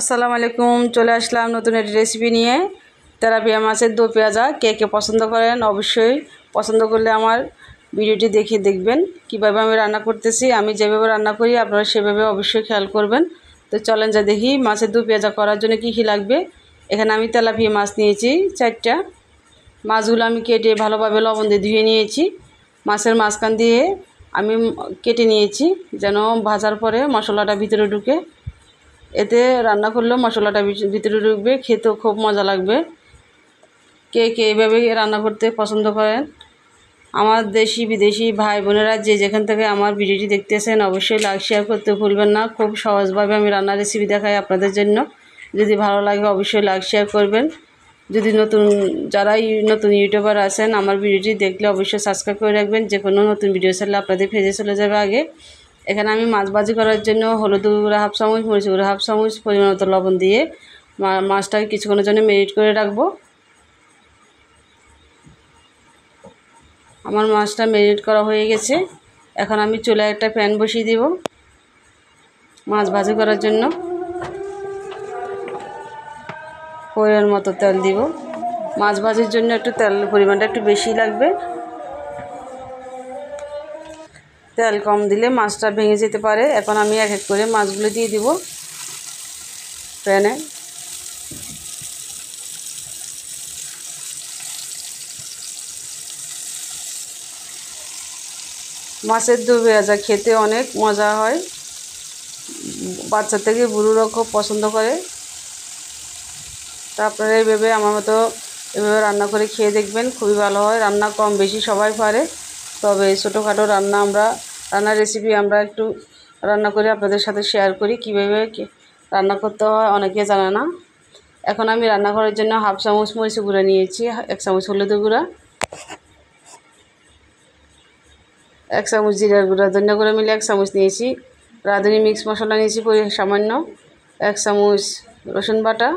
আসসালামু আলাইকুম চলে আসলাম নতুন একটি রেসিপি নিয়ে তেলাপিয়া মাছের দো পেঁয়াজা কে কে পছন্দ করেন অবশ্যই পছন্দ করলে আমার ভিডিওটি দেখে দেখবেন কিভাবে আমি রান্না করতেছি আমি যেভাবে রান্না করি আপনারা সেভাবে অবশ্যই খেয়াল করবেন তো চলেন যা দেখি মাছের দু পেঁয়াজা করার জন্য কী কী লাগবে এখানে আমি তেলাপিয়া মাছ নিয়েছি চারটা মাছগুলো আমি কেটে ভালোভাবে লবণ দিয়ে ধুয়ে নিয়েছি মাছের মাঝখান দিয়ে আমি কেটে নিয়েছি যেন ভাজার পরে মশলাটা ভিতরে ঢুকে এতে রান্না করলেও মশলাটা ভিতরে ঢুকবে খেতেও খুব মজা লাগবে কে কে এভাবে রান্না করতে পছন্দ করেন আমার দেশি বিদেশি ভাই বোনেরা যে যেখান থেকে আমার ভিডিওটি দেখতেছেন অবশ্যই লাইক শেয়ার করতে ভুলবেন না খুব সহজভাবে আমি রান্নার রেসিপি দেখাই আপনাদের জন্য যদি ভালো লাগে অবশ্যই লাইক শেয়ার করবেন যদি নতুন যারা নতুন ইউটিউবার আছেন আমার ভিডিওটি দেখলে অবশ্যই সাবস্ক্রাইব করে রাখবেন যে কোনো নতুন ভিডিও ছাড়লে আপনাদের ফেজে চলে যাবে আগে এখানে আমি মাছ ভাজি করার জন্য হলুদ গুঁড়ো হাফ চামচ মরিচ গুঁড়ো হাফ চামচ পরিমাণ মতো লবণ দিয়ে মাছটাকে কিছুক্ষণের জন্য মেরিট করে রাখবো আমার মাছটা মেরিট করা হয়ে গেছে এখন আমি চুলায় একটা প্যান বসিয়ে দিব মাছ ভাজি করার জন্য পরিমাণ মতো তেল দিব মাছ ভাজির জন্য একটু তেল পরিমাণটা একটু বেশি লাগবে তেল কম দিলে মাছটা ভেঙে যেতে পারে এখন আমি এক এক করে মাছগুলো দিয়ে দিব প্যানে মাছের দু ভেজা খেতে অনেক মজা হয় বাচ্চা থেকে বুড়োরা খুব পছন্দ করে তারপরে এভাবে আমার মতো এভাবে রান্না করে খেয়ে দেখবেন খুবই ভালো হয় রান্না কম বেশি সবাই পারে তবে এই ছোটোখাটো রান্না আমরা রান্নার রেসিপি আমরা একটু রান্না করে আপনাদের সাথে শেয়ার করি কীভাবে রান্না করতে হয় অনেকে জানে না এখন আমি রান্না করার জন্য হাফ চামচ মরিচ গুঁড়া নিয়েছি এক চামচ হলুদ গুঁড়া এক চামচ জিরার গুঁড়া ধনিয়া গুঁড়া মিলে এক চামচ নিয়েছি রাঁধুনি মিক্স মশলা নিয়েছি পরি সামান্য এক চামচ রসুন বাটা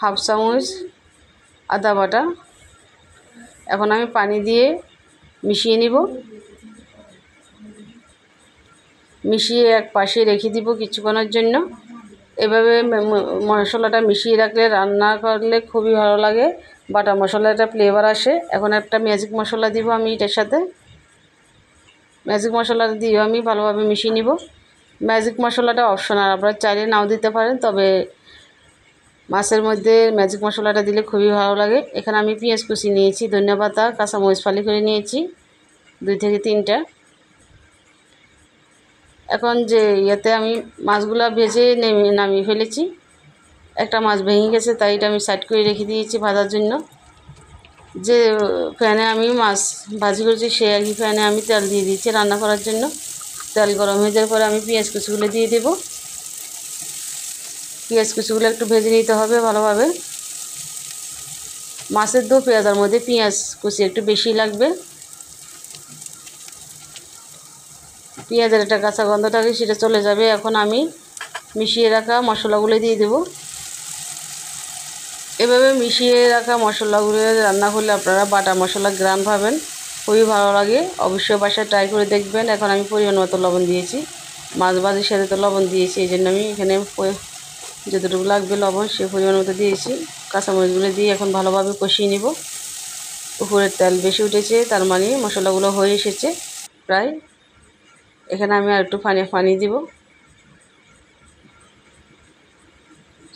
হাফ চামচ আদা বাটা এখন আমি পানি দিয়ে মিশিয়ে নিব মিশিয়ে এক পাশে রেখে দিব কিছুক্ষণের জন্য এভাবে মশলাটা মিশিয়ে রাখলে রান্না করলে খুবই ভালো লাগে বাটা মশলাটা ফ্লেভার আসে এখন একটা ম্যাজিক মশলা দিব আমি এটার সাথে ম্যাজিক মশলা দিয়ে আমি ভালোভাবে মিশিয়ে নিব ম্যাজিক মশলাটা অপশনাল আপনারা চাইলে নাও দিতে পারেন তবে মাছের মধ্যে ম্যাজিক মশলাটা দিলে খুবই ভালো লাগে এখানে আমি পেঁয়াজ কুচি নিয়েছি ধনেপাতা মরিচ ফালি করে নিয়েছি দুই থেকে তিনটা এখন যে ইয়েতে আমি মাছগুলো ভেজে নেমে নামিয়ে ফেলেছি একটা মাছ ভেঙে গেছে তাই এটা আমি সাইড করে রেখে দিয়েছি ভাজার জন্য যে ফ্যানে আমি মাছ ভাজি করেছি সেই একই ফ্যানে আমি তেল দিয়ে দিয়েছি রান্না করার জন্য তেল গরম হয়ে যাওয়ার পরে আমি পেঁয়াজ কুচিগুলো দিয়ে দেবো পেঁয়াজ কুচিগুলো একটু ভেজে নিতে হবে ভালোভাবে মাছের দো পেঁয়াজের মধ্যে পেঁয়াজ কুচি একটু বেশি লাগবে পেঁয়াজের একটা কাঁচা গন্ধ থাকে সেটা চলে যাবে এখন আমি মিশিয়ে রাখা মশলাগুলো দিয়ে দেব এভাবে মিশিয়ে রাখা মশলাগুলো রান্না করলে আপনারা বাটা মশলা গ্রাম পাবেন খুবই ভালো লাগে অবশ্যই বাসায় ট্রাই করে দেখবেন এখন আমি পরিমাণ মতো লবণ দিয়েছি মাছ ভাজির সাথে তো লবণ দিয়েছি এই জন্য আমি এখানে যতটুকু লাগবে লবণ সে পরিমাণ মতো দিয়েছি কাঁচামরিচগুলো দিয়ে এখন ভালোভাবে কষিয়ে নেব উপরের তেল বেশি উঠেছে তার মানে মশলাগুলো হয়ে এসেছে প্রায় এখানে আমি আর একটু পানি পানি দিব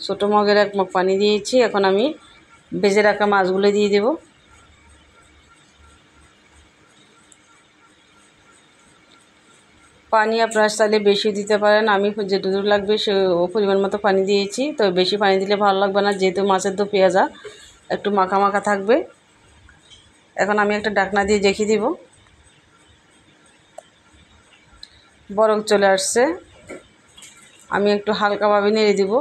ছোটো মগের এক মগ পানি দিয়েছি এখন আমি ভেজে রাখা মাছগুলো দিয়ে দেবো পানি আপনার চাইলে বেশি দিতে পারেন আমি যেটুকু লাগবে সে পরিমাণ মতো পানি দিয়েছি তো বেশি পানি দিলে ভালো লাগবে না যেহেতু মাছের তো পেঁয়াজা একটু মাখা মাখা থাকবে এখন আমি একটা ডাকনা দিয়ে দেখিয়ে দিব বরফ চলে আসছে আমি একটু হালকাভাবে নেড়ে দিব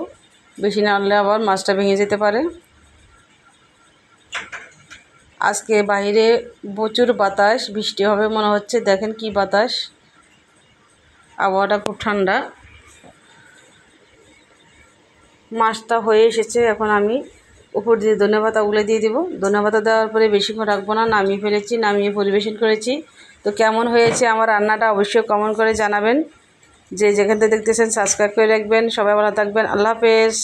বেশি নাড়লে আবার মাছটা ভেঙে যেতে পারে আজকে বাইরে প্রচুর বাতাস বৃষ্টি হবে মনে হচ্ছে দেখেন কি বাতাস আবহাওয়াটা খুব ঠান্ডা মাছটা হয়ে এসেছে এখন আমি উপর দিয়ে ধনে পাতা উলে দিয়ে দেবো ধনে পাতা দেওয়ার পরে বেশিক্ষণ রাখবো না নামিয়ে ফেলেছি নামিয়ে পরিবেশন করেছি তো কেমন হয়েছে আমার রান্নাটা অবশ্যই কমন করে জানাবেন যে যেখান থেকে দেখতেছেন সাবস্ক্রাইব করে রাখবেন সবাই ভালো থাকবেন আল্লাহ হাফেজ